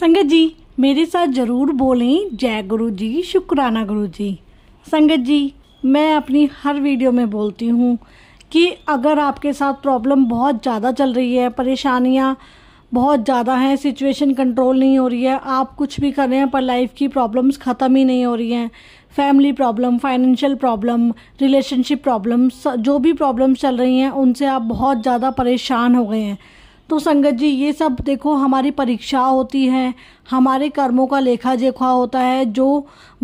संगत जी मेरे साथ ज़रूर बोलें जय गुरु जी शुक्राना गुरु जी संगत जी मैं अपनी हर वीडियो में बोलती हूँ कि अगर आपके साथ प्रॉब्लम बहुत ज़्यादा चल रही है परेशानियाँ बहुत ज़्यादा हैं सिचुएशन कंट्रोल नहीं हो रही है आप कुछ भी कर रहे हैं पर लाइफ की प्रॉब्लम्स ख़त्म ही नहीं हो रही हैं family problem financial problem relationship problems जो भी प्रॉब्लम्स चल रही हैं उनसे आप बहुत ज़्यादा परेशान हो गए हैं तो संगत जी ये सब देखो हमारी परीक्षा होती है हमारे कर्मों का लेखा जोखा होता है जो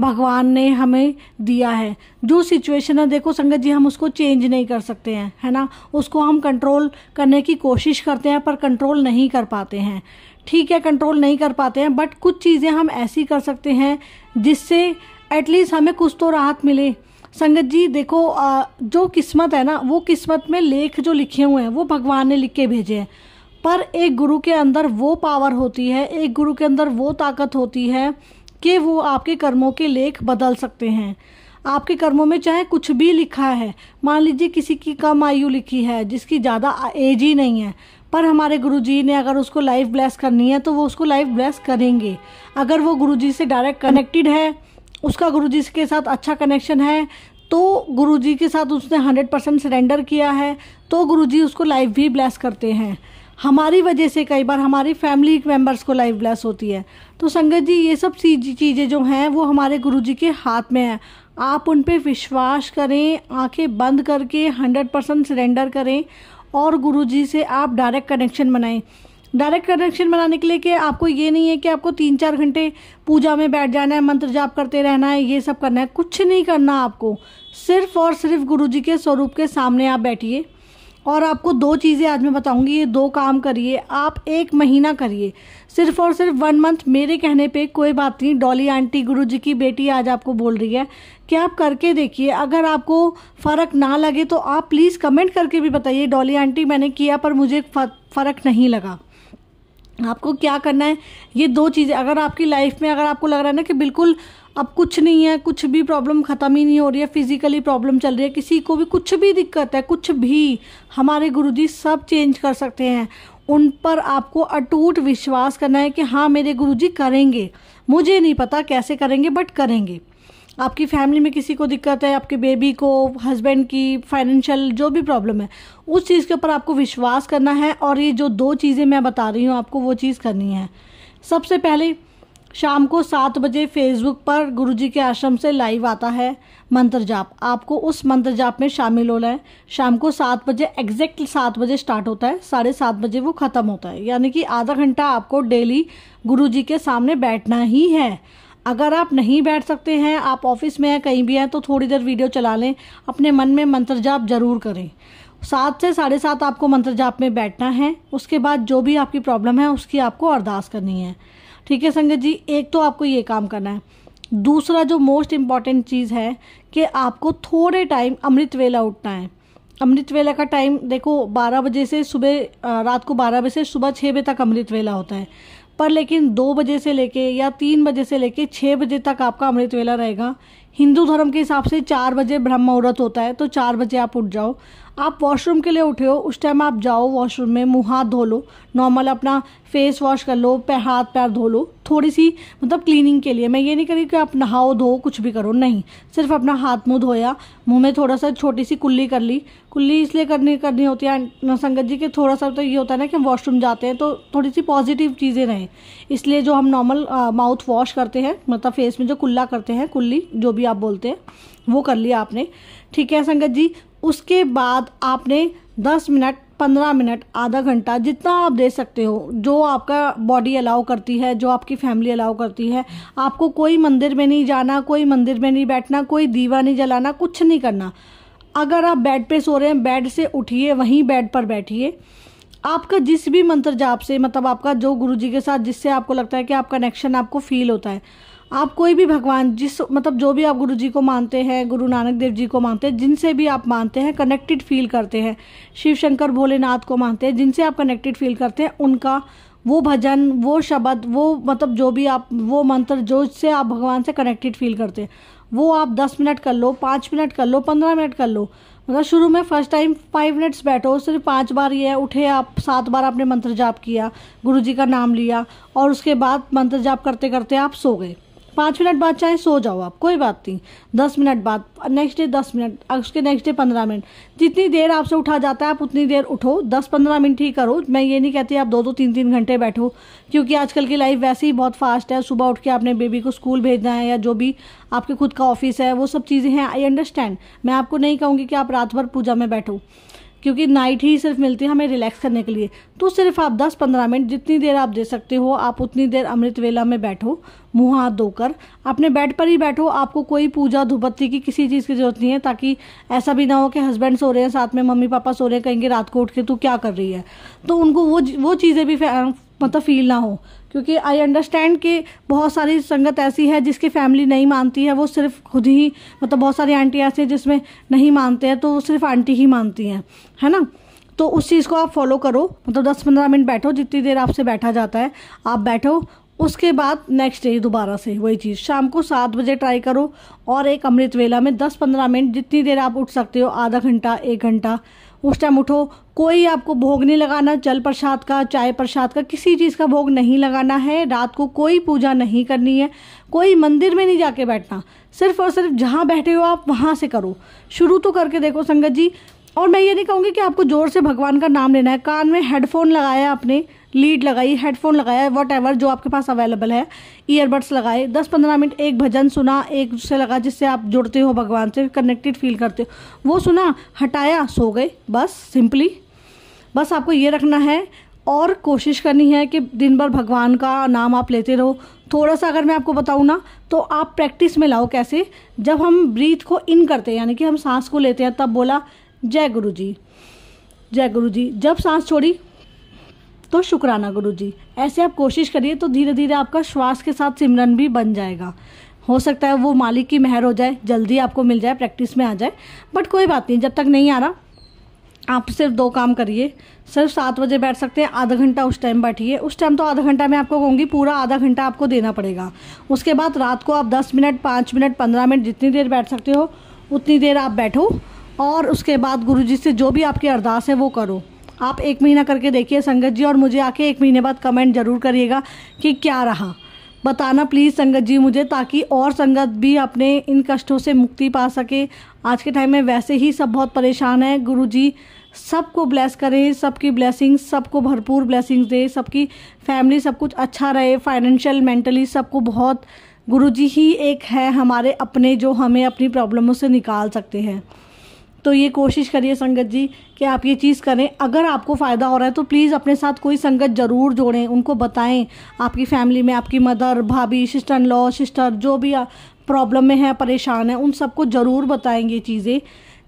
भगवान ने हमें दिया है जो सिचुएशन है देखो संगत जी हम उसको चेंज नहीं कर सकते हैं है ना उसको हम कंट्रोल करने की कोशिश करते हैं पर कंट्रोल नहीं कर पाते हैं ठीक है कंट्रोल नहीं कर पाते हैं बट कुछ चीज़ें हम ऐसी कर सकते हैं जिससे एटलीस्ट हमें कुछ तो राहत मिले संगत जी देखो जो किस्मत है ना वो किस्मत में लेख जो लिखे हुए हैं वो भगवान ने लिख के भेजे हैं पर एक गुरु के अंदर वो पावर होती है एक गुरु के अंदर वो ताकत होती है कि वो आपके कर्मों के लेख बदल सकते हैं आपके कर्मों में चाहे कुछ भी लिखा है मान लीजिए किसी की कम आयु लिखी है जिसकी ज़्यादा एज ही नहीं है पर हमारे गुरुजी ने अगर उसको लाइफ ब्लेस करनी है तो वो उसको लाइफ ब्लेस करेंगे अगर वो गुरुजी से डायरेक्ट कनेक्टेड है उसका गुरुजी के साथ अच्छा कनेक्शन है तो गुरुजी के साथ उसने हंड्रेड परसेंट सरेंडर किया है तो गुरुजी उसको लाइफ भी ब्लेस करते हैं हमारी वजह से कई बार हमारी फैमिली मेम्बर्स को लाइफ ब्लेस होती है तो संगत जी ये सब चीज़ें जो हैं वो हमारे गुरु जी के हाथ में है आप उन पर विश्वास करें आंखें बंद करके हंड्रेड परसेंट सरेंडर करें और गुरु जी से आप डायरेक्ट कनेक्शन बनाएं डायरेक्ट कनेक्शन बनाने के लिए कि आपको ये नहीं है कि आपको तीन चार घंटे पूजा में बैठ जाना है मंत्र जाप करते रहना है ये सब करना है कुछ नहीं करना आपको सिर्फ और सिर्फ गुरु जी के स्वरूप के सामने आप बैठिए और आपको दो चीज़ें आज मैं बताऊंगी ये दो काम करिए आप एक महीना करिए सिर्फ और सिर्फ वन मंथ मेरे कहने पे कोई बात नहीं डॉली आंटी गुरु जी की बेटी आज आपको बोल रही है कि आप करके देखिए अगर आपको फ़र्क ना लगे तो आप प्लीज़ कमेंट करके भी बताइए डॉली आंटी मैंने किया पर मुझे फ़र्क नहीं लगा आपको क्या करना है ये दो चीज़ें अगर आपकी लाइफ में अगर आपको लग रहा है ना कि बिल्कुल अब कुछ नहीं है कुछ भी प्रॉब्लम ख़त्म ही नहीं हो रही है फिजिकली प्रॉब्लम चल रही है किसी को भी कुछ भी दिक्कत है कुछ भी हमारे गुरु जी सब चेंज कर सकते हैं उन पर आपको अटूट विश्वास करना है कि हाँ मेरे गुरु जी करेंगे मुझे नहीं पता कैसे करेंगे बट करेंगे आपकी फैमिली में किसी को दिक्कत है आपके बेबी को हस्बैंड की फाइनेंशियल जो भी प्रॉब्लम है उस चीज़ के ऊपर आपको विश्वास करना है और ये जो दो चीज़ें मैं बता रही हूँ आपको वो चीज़ करनी है सबसे पहले शाम को सात बजे फेसबुक पर गुरुजी के आश्रम से लाइव आता है मंत्र जाप आपको उस मंत्र जाप में शामिल होना है शाम को सात बजे एग्जैक्ट सात बजे स्टार्ट होता है साढ़े सात बजे वो ख़त्म होता है यानी कि आधा घंटा आपको डेली गुरुजी के सामने बैठना ही है अगर आप नहीं बैठ सकते हैं आप ऑफिस में हैं कहीं भी हैं तो थोड़ी देर वीडियो चला लें अपने मन में मंत्र जाप जरूर करें सात से साढ़े सात आपको मंत्र जाप में बैठना है उसके बाद जो भी आपकी प्रॉब्लम है उसकी आपको अरदास करनी है ठीक है संगत जी एक तो आपको ये काम करना है दूसरा जो मोस्ट इम्पॉर्टेंट चीज़ है कि आपको थोड़े टाइम अमृत वेला उठना है अमृत वेला का टाइम देखो 12 बजे से सुबह रात को 12 बजे से सुबह छः बजे तक अमृत वेला होता है पर लेकिन दो बजे से लेके या तीन बजे से लेके छः बजे तक आपका अमृत वेला रहेगा हिंदू धर्म के हिसाब से चार बजे ब्रह्म मुहूर्त होता है तो चार बजे आप उठ जाओ आप वॉशरूम के लिए उठे हो उस टाइम आप जाओ वॉशरूम में मुँह हाथ धो लो नॉर्मल अपना फेस वॉश कर लो पैर हाथ पैर धो लो थोड़ी सी मतलब क्लीनिंग के लिए मैं ये नहीं करी कि आप नहाओ धो कुछ भी करो नहीं सिर्फ अपना हाथ मुँह धोया मुँह में थोड़ा सा छोटी सी कुल्ली कर ली कुल्ली इसलिए करनी करनी होती है संगत जी के थोड़ा सा तो ये होता है ना कि हम वॉशरूम जाते हैं तो थोड़ी सी पॉजिटिव चीज़ें रहें इसलिए जो हम नॉर्मल माउथ वॉश करते हैं मतलब फेस में जो कुल्ला करते हैं कुल्ली जो भी भी आप बोलते हैं वो कर लिया आपने ठीक है संगत जी उसके बाद आपने दस मिनट पंद्रह मिनट आधा घंटा जितना आप दे सकते हो जो आपका बॉडी अलाउ करती है जो आपकी फैमिली अलाउ करती है आपको कोई मंदिर में नहीं जाना कोई मंदिर में नहीं बैठना कोई दीवा नहीं जलाना कुछ नहीं करना अगर आप बेड पे सो रहे हैं बेड से उठिए वहीं बेड पर बैठिए आपका जिस भी मंत्र जाप से मतलब आपका जो गुरु जी के साथ जिससे आपको लगता है कि आप कनेक्शन आपको फील होता है आप कोई भी भगवान जिस मतलब जो भी आप गुरु जी को मानते हैं गुरु नानक देव जी को मानते हैं जिनसे भी आप मानते हैं कनेक्टेड फील करते हैं शिव शंकर भोलेनाथ को मानते हैं जिनसे आप कनेक्टेड फील करते हैं उनका वो भजन वो शब्द वो मतलब जो भी आप वो मंत्र जो से आप भगवान से कनेक्टेड फील करते हैं वो आप दस मिनट कर लो पाँच मिनट कर लो पंद्रह मिनट कर लो मतलब शुरू में फर्स्ट टाइम फाइव मिनट्स बैठो सिर्फ पाँच बार ये है उठे आप सात बार आपने मंत्र जाप किया गुरु जी का नाम लिया और उसके बाद मंत्र जाप करते करते आप सो गए पाँच मिनट बाद चाहे सो जाओ आप कोई बात नहीं दस मिनट बाद नेक्स्ट डे दस मिनट उसके नेक्स्ट डे पंद्रह मिनट जितनी देर आपसे उठा जाता है आप उतनी देर उठो दस पंद्रह मिनट ही करो मैं ये नहीं कहती आप दो दो तीन तीन घंटे बैठो क्योंकि आजकल की लाइफ वैसे ही बहुत फास्ट है सुबह उठ के आपने बेबी को स्कूल भेजना है या जो भी आपके खुद का ऑफिस है वो सब चीज़ें हैं आई अंडरस्टैंड मैं आपको नहीं कहूँगी कि आप रात भर पूजा में बैठो क्योंकि नाइट ही सिर्फ मिलती है हमें रिलैक्स करने के लिए तो सिर्फ आप 10-15 मिनट जितनी देर आप दे सकते हो आप उतनी देर अमृत वेला में बैठो मुँह हाथ धोकर अपने बेड पर ही बैठो आपको कोई पूजा धुपत्ती की किसी चीज़ की जरूरत नहीं है ताकि ऐसा भी ना हो कि हस्बैंड सो रहे हैं साथ में मम्मी पापा सो रहे हैं कहेंगे रात को उठ के तू क्या कर रही है तो उनको वो वो चीज़ें भी मतलब फील ना हो क्योंकि आई अंडरस्टैंड कि बहुत सारी संगत ऐसी है जिसकी फैमिली नहीं मानती है वो सिर्फ खुद ही मतलब बहुत सारी आंटी ऐसी है जिसमें नहीं मानते हैं तो वो सिर्फ आंटी ही मानती हैं है ना तो उस चीज़ को आप फॉलो करो मतलब दस पंद्रह मिनट बैठो जितनी देर आपसे बैठा जाता है आप बैठो उसके बाद नेक्स्ट डे दोबारा से वही चीज़ शाम को सात बजे ट्राई करो और एक अमृत वेला में दस पंद्रह मिनट जितनी देर आप उठ सकते हो आधा घंटा एक घंटा उस टाइम उठो कोई आपको भोग नहीं लगाना जल प्रसाद का चाय प्रसाद का किसी चीज़ का भोग नहीं लगाना है रात को कोई पूजा नहीं करनी है कोई मंदिर में नहीं जाके बैठना सिर्फ और सिर्फ जहाँ बैठे हो आप वहाँ से करो शुरू तो करके देखो संगत जी और मैं ये नहीं कहूँगी कि आपको ज़ोर से भगवान का नाम लेना है कान में हेडफोन लगाया आपने लीड लगाई हेडफोन लगाया वट एवर जो आपके पास अवेलेबल है ईयरबड्स लगाए दस पंद्रह मिनट एक भजन सुना एक दूसरे लगा जिससे आप जुड़ते हो भगवान से कनेक्टेड फील करते हो वो सुना हटाया सो गए बस सिंपली बस आपको ये रखना है और कोशिश करनी है कि दिन भर भगवान का नाम आप लेते रहो थोड़ा सा अगर मैं आपको बताऊँ ना तो आप प्रैक्टिस में लाओ कैसे जब हम ब्रीथ को इन करते हैं यानी कि हम सांस को लेते हैं तब बोला जय गुरु जी जय गुरु जी जब सांस छोड़ी तो शुक्राना गुरु जी ऐसे आप कोशिश करिए तो धीरे धीरे आपका श्वास के साथ सिमरन भी बन जाएगा हो सकता है वो मालिक की मेहर हो जाए जल्दी आपको मिल जाए प्रैक्टिस में आ जाए बट कोई बात नहीं जब तक नहीं आ रहा आप सिर्फ दो काम करिए सिर्फ सात बजे बैठ सकते हैं आधा घंटा उस टाइम बैठिए उस टाइम तो आधा घंटा मैं आपको कहूँगी पूरा आधा घंटा आपको देना पड़ेगा उसके बाद रात को आप दस मिनट पाँच मिनट पंद्रह मिनट जितनी देर बैठ सकते हो उतनी देर आप बैठो और उसके बाद गुरु जी से जो भी आपकी अरदास है वो करो आप एक महीना करके देखिए संगत जी और मुझे आके एक महीने बाद कमेंट ज़रूर करिएगा कि क्या रहा बताना प्लीज़ संगत जी मुझे ताकि और संगत भी अपने इन कष्टों से मुक्ति पा सके आज के टाइम में वैसे ही सब बहुत परेशान है गुरु जी सबको ब्लेस करें सबकी ब्लेसिंग सबको भरपूर ब्लेसिंग्स दें सबकी फैमिली सब कुछ अच्छा रहे फाइनेंशियल मेंटली सबको बहुत गुरु जी ही एक है हमारे अपने जो हमें अपनी प्रॉब्लमों से निकाल सकते हैं तो ये कोशिश करिए संगत जी कि आप ये चीज़ करें अगर आपको फ़ायदा हो रहा है तो प्लीज़ अपने साथ कोई संगत ज़रूर जोड़ें उनको बताएं आपकी फैमिली में आपकी मदर भाभी सिस्टर इन लॉ सिस्टर जो भी प्रॉब्लम में है परेशान है उन सबको ज़रूर ये चीज़ें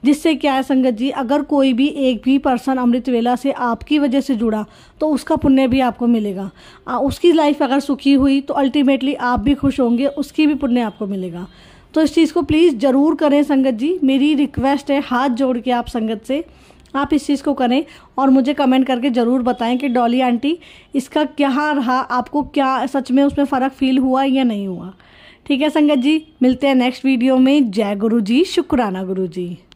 जिससे क्या है संगत जी अगर कोई भी एक भी पर्सन अमृत वेला से आपकी वजह से जुड़ा तो उसका पुण्य भी आपको मिलेगा आ, उसकी लाइफ अगर सुखी हुई तो अल्टीमेटली आप भी खुश होंगे उसकी भी पुण्य आपको मिलेगा तो इस चीज़ को प्लीज़ ज़रूर करें संगत जी मेरी रिक्वेस्ट है हाथ जोड़ के आप संगत से आप इस चीज़ को करें और मुझे कमेंट करके ज़रूर बताएं कि डॉली आंटी इसका क्या रहा आपको क्या सच में उसमें फ़र्क फील हुआ या नहीं हुआ ठीक है संगत जी मिलते हैं नेक्स्ट वीडियो में जय गुरु जी शुक्राना गुरु जी